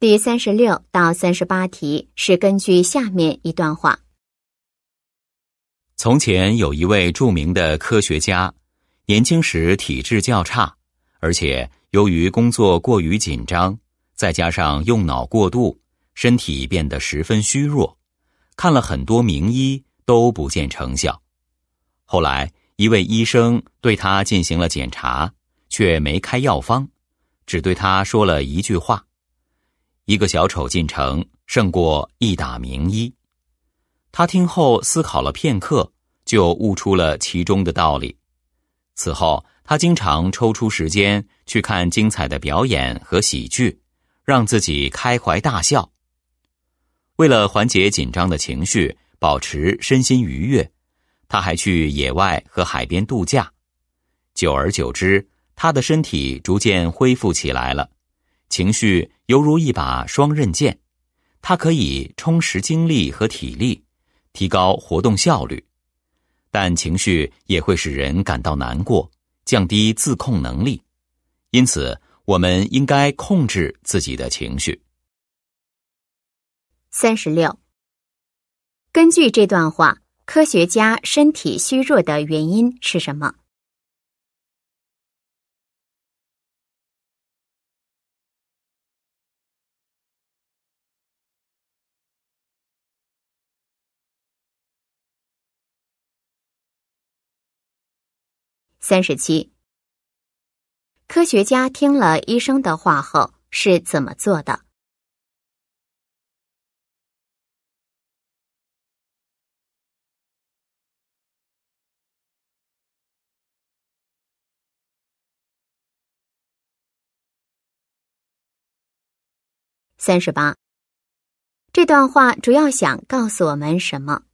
第三十六到三十八题是根据下面一段话：从前有一位著名的科学家，年轻时体质较差，而且由于工作过于紧张，再加上用脑过度，身体变得十分虚弱。看了很多名医都不见成效。后来一位医生对他进行了检查，却没开药方，只对他说了一句话。一个小丑进城胜过一打名医。他听后思考了片刻，就悟出了其中的道理。此后，他经常抽出时间去看精彩的表演和喜剧，让自己开怀大笑。为了缓解紧张的情绪，保持身心愉悦，他还去野外和海边度假。久而久之，他的身体逐渐恢复起来了，情绪。犹如一把双刃剑，它可以充实精力和体力，提高活动效率，但情绪也会使人感到难过，降低自控能力。因此，我们应该控制自己的情绪。三十六。根据这段话，科学家身体虚弱的原因是什么？三十七。科学家听了医生的话后是怎么做的？三十八。这段话主要想告诉我们什么？